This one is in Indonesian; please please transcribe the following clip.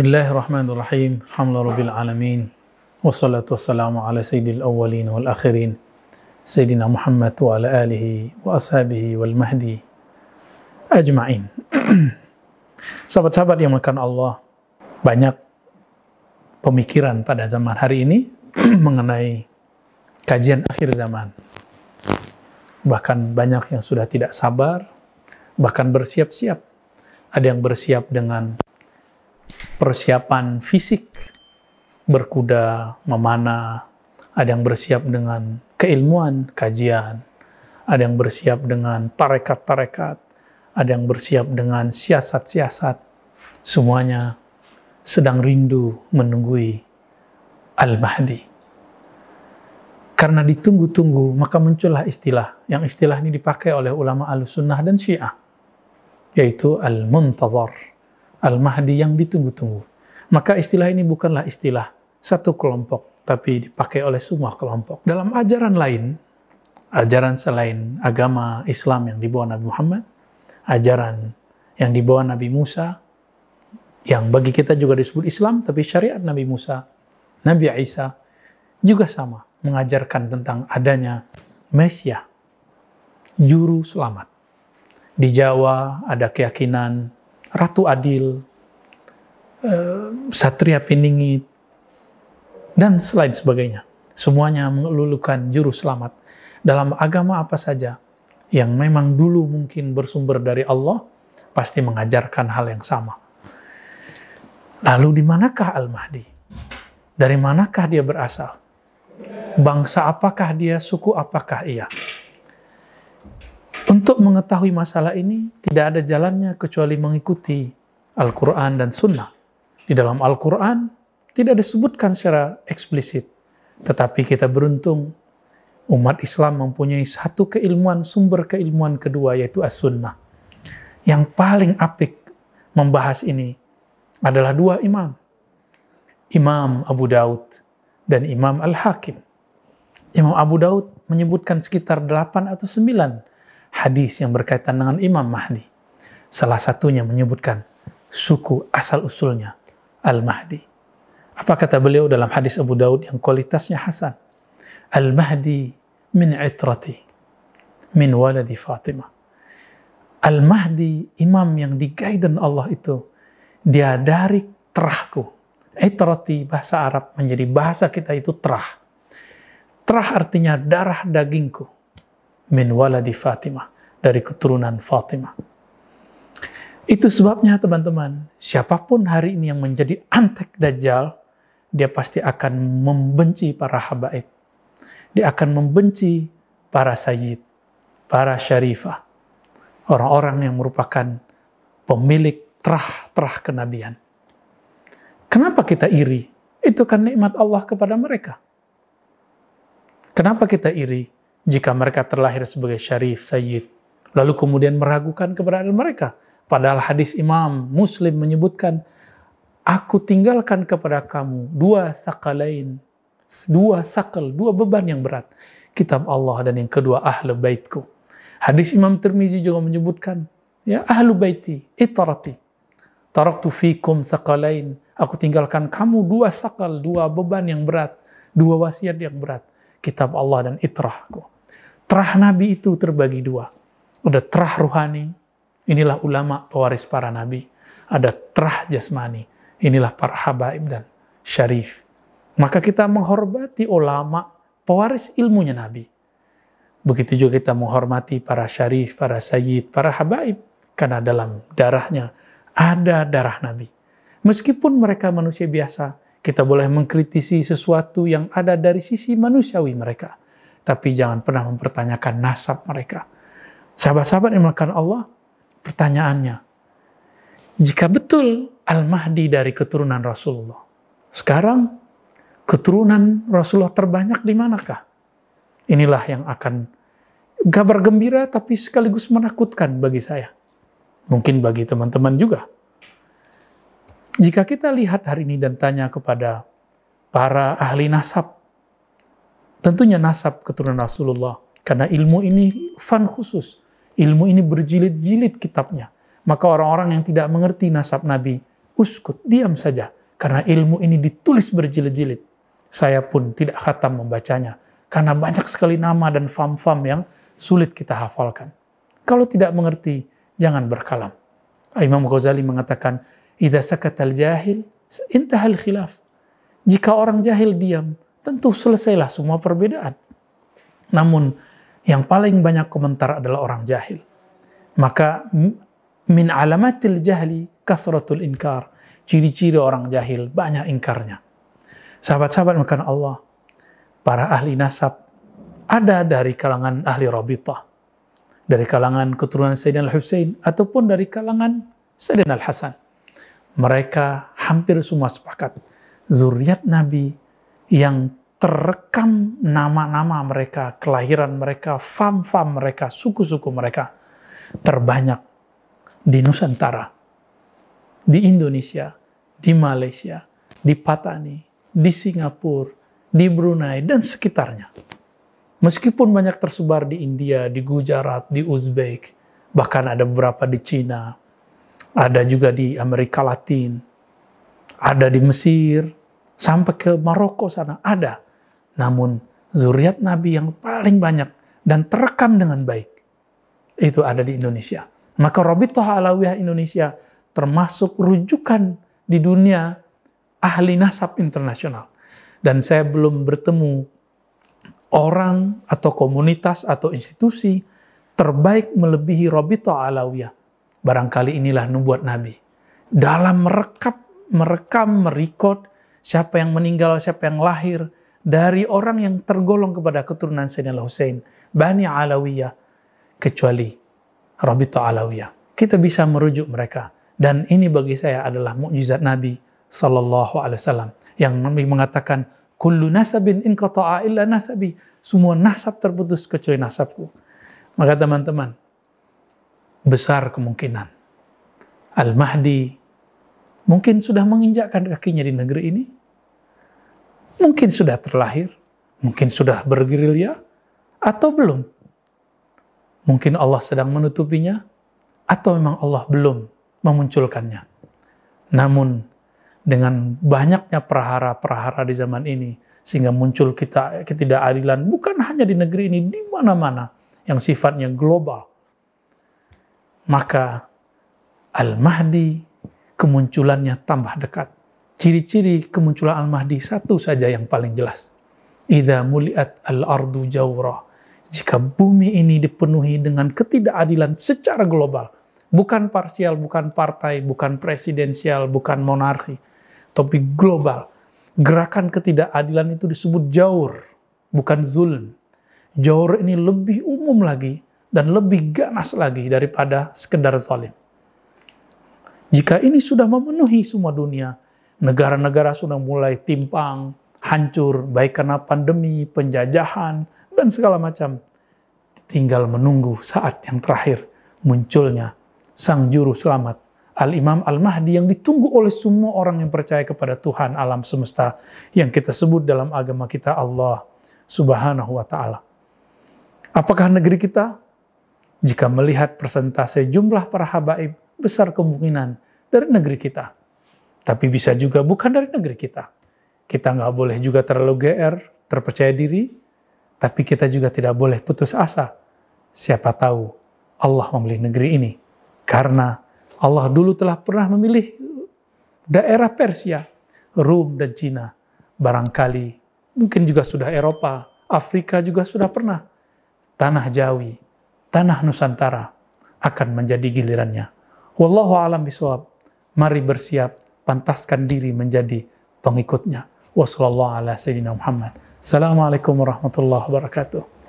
Bismillahirrahmanirrahim. Alhamdulillah rabbil alamin. Wassalatu wassalamu ala sayyidil awwalin wal akhirin. Sayyidina Muhammad wa ala alihi wa ashabihi wal mahdi. Ajma'in. Sahabat-sahabat yang makan Allah, banyak pemikiran pada zaman hari ini mengenai kajian akhir zaman. Bahkan banyak yang sudah tidak sabar, bahkan bersiap-siap. Ada yang bersiap dengan persiapan fisik, berkuda, memanah, ada yang bersiap dengan keilmuan, kajian, ada yang bersiap dengan tarekat-tarekat, ada yang bersiap dengan siasat-siasat. Semuanya sedang rindu menunggui Al-Mahdi. Karena ditunggu-tunggu, maka muncullah istilah. Yang istilah ini dipakai oleh ulama al-sunnah dan syiah. Yaitu Al-Muntazar Al-Mahdi yang ditunggu-tunggu. Maka istilah ini bukanlah istilah satu kelompok, tapi dipakai oleh semua kelompok. Dalam ajaran lain, ajaran selain agama Islam yang dibawa Nabi Muhammad, ajaran yang dibawa Nabi Musa, yang bagi kita juga disebut Islam, tapi syariat Nabi Musa, Nabi Isa, juga sama mengajarkan tentang adanya Mesia, juru selamat. Di Jawa ada keyakinan Ratu Adil, eh, Satria Piningit, dan selain sebagainya. Semuanya mengelulukan juru selamat. Dalam agama apa saja yang memang dulu mungkin bersumber dari Allah, pasti mengajarkan hal yang sama. Lalu di manakah Al-Mahdi? Dari manakah dia berasal? Bangsa apakah dia, suku apakah ia? Untuk mengetahui masalah ini, tidak ada jalannya kecuali mengikuti Al-Quran dan Sunnah. Di dalam Al-Quran, tidak disebutkan secara eksplisit. Tetapi kita beruntung, umat Islam mempunyai satu keilmuan, sumber keilmuan kedua, yaitu As-Sunnah. Yang paling apik membahas ini adalah dua imam. Imam Abu Daud dan Imam Al-Hakim. Imam Abu Daud menyebutkan sekitar 8 atau 9 hadis yang berkaitan dengan Imam Mahdi. Salah satunya menyebutkan suku asal-usulnya Al-Mahdi. Apa kata beliau dalam hadis Abu Daud yang kualitasnya hasan? Al-Mahdi min itrati min waladi Fatimah. Al-Mahdi, imam yang digaiden Allah itu, dia dari terahku. Itrati bahasa Arab menjadi bahasa kita itu terah. Terah artinya darah dagingku min waladi Fatimah, dari keturunan Fatimah. Itu sebabnya teman-teman, siapapun hari ini yang menjadi antek dajjal, dia pasti akan membenci para habaib. Dia akan membenci para sayyid, para syarifah. Orang-orang yang merupakan pemilik terah-terah kenabian. Kenapa kita iri? Itu kan nikmat Allah kepada mereka. Kenapa kita iri? jika mereka terlahir sebagai syarif, sayyid, lalu kemudian meragukan keberadaan mereka. Padahal hadis Imam Muslim menyebutkan, aku tinggalkan kepada kamu dua sakalain, dua sakal, dua beban yang berat. Kitab Allah dan yang kedua ahle baitku. Hadis Imam Tirmizi juga menyebutkan, ya ahlu baiti, itarati. Taraktu fikum sakalain. Aku tinggalkan kamu dua sakal, dua beban yang berat, dua wasiat yang berat. Kitab Allah dan itrahku. Terah Nabi itu terbagi dua. Ada terah ruhani, inilah ulama pewaris para Nabi. Ada terah jasmani, inilah para habaib dan syarif. Maka kita menghormati ulama pewaris ilmunya Nabi. Begitu juga kita menghormati para syarif, para sayyid, para habaib. Karena dalam darahnya ada darah Nabi. Meskipun mereka manusia biasa, kita boleh mengkritisi sesuatu yang ada dari sisi manusiawi mereka tapi jangan pernah mempertanyakan nasab mereka. Sahabat-sahabat yang melakukan Allah, pertanyaannya, jika betul Al-Mahdi dari keturunan Rasulullah, sekarang keturunan Rasulullah terbanyak di manakah? Inilah yang akan kabar gembira tapi sekaligus menakutkan bagi saya. Mungkin bagi teman-teman juga. Jika kita lihat hari ini dan tanya kepada para ahli nasab, Tentunya nasab keturunan Rasulullah. Karena ilmu ini fan khusus. Ilmu ini berjilid-jilid kitabnya. Maka orang-orang yang tidak mengerti nasab Nabi, uskut, diam saja. Karena ilmu ini ditulis berjilid-jilid. Saya pun tidak khatam membacanya. Karena banyak sekali nama dan fam-fam yang sulit kita hafalkan. Kalau tidak mengerti, jangan berkalam. Imam Ghazali mengatakan, "Idza sakatal jahil, intahal khilaf." Jika orang jahil diam, tentu selesailah semua perbedaan. Namun yang paling banyak komentar adalah orang jahil. Maka min alamatil jahli kasratul inkar. Ciri-ciri orang jahil banyak ingkarnya. Sahabat-sahabat makan Allah, para ahli nasab ada dari kalangan ahli rabitah, dari kalangan keturunan Sayyidina Al-Husain ataupun dari kalangan Sayyidina Al-Hasan. Mereka hampir semua sepakat. Zuriat Nabi yang terekam nama-nama mereka, kelahiran mereka, fam-fam mereka, suku-suku mereka terbanyak di Nusantara, di Indonesia, di Malaysia, di Patani, di Singapura, di Brunei, dan sekitarnya. Meskipun banyak tersebar di India, di Gujarat, di Uzbek, bahkan ada beberapa di Cina, ada juga di Amerika Latin, ada di Mesir, sampai ke Maroko sana ada. Namun zuriat Nabi yang paling banyak dan terekam dengan baik itu ada di Indonesia. Maka Robitoh Alawiyah Indonesia termasuk rujukan di dunia ahli nasab internasional. Dan saya belum bertemu orang atau komunitas atau institusi terbaik melebihi Robito Alawiyah. Barangkali inilah nubuat Nabi. Dalam merekap, merekam, merekod siapa yang meninggal, siapa yang lahir dari orang yang tergolong kepada keturunan Sayyidina husain Bani Alawiyah, kecuali Rabita Alawiyah. Kita bisa merujuk mereka. Dan ini bagi saya adalah mukjizat Nabi Sallallahu Alaihi Wasallam yang Nabi mengatakan, Kullu nasabin in illa nasabi. Semua nasab terputus kecuali nasabku. Maka teman-teman, besar kemungkinan Al-Mahdi Mungkin sudah menginjakkan kakinya di negeri ini. Mungkin sudah terlahir. Mungkin sudah bergerilya. Atau belum. Mungkin Allah sedang menutupinya. Atau memang Allah belum memunculkannya. Namun dengan banyaknya perhara-perhara di zaman ini sehingga muncul kita ketidakadilan bukan hanya di negeri ini di mana-mana yang sifatnya global maka Al-Mahdi kemunculannya tambah dekat. Ciri-ciri kemunculan Al-Mahdi satu saja yang paling jelas. Idza muliat al-ardu jawra. Jika bumi ini dipenuhi dengan ketidakadilan secara global, bukan parsial, bukan partai, bukan presidensial, bukan monarki, tapi global. Gerakan ketidakadilan itu disebut jaur, bukan zulm. Jaur ini lebih umum lagi dan lebih ganas lagi daripada sekedar zalim. Jika ini sudah memenuhi semua dunia, negara-negara sudah mulai timpang, hancur, baik karena pandemi, penjajahan, dan segala macam. Tinggal menunggu saat yang terakhir munculnya Sang Juru Selamat, Al-Imam Al-Mahdi yang ditunggu oleh semua orang yang percaya kepada Tuhan alam semesta yang kita sebut dalam agama kita Allah Subhanahu wa Ta'ala. Apakah negeri kita? Jika melihat persentase jumlah para habaib, besar kemungkinan dari negeri kita. Tapi bisa juga bukan dari negeri kita. Kita nggak boleh juga terlalu GR, terpercaya diri, tapi kita juga tidak boleh putus asa. Siapa tahu Allah memilih negeri ini. Karena Allah dulu telah pernah memilih daerah Persia, Rum dan Cina. Barangkali mungkin juga sudah Eropa, Afrika juga sudah pernah. Tanah Jawi, tanah Nusantara akan menjadi gilirannya. Wallahu alam bisawab. Mari bersiap, pantaskan diri menjadi pengikutnya. Wassalamualaikum warahmatullahi wabarakatuh.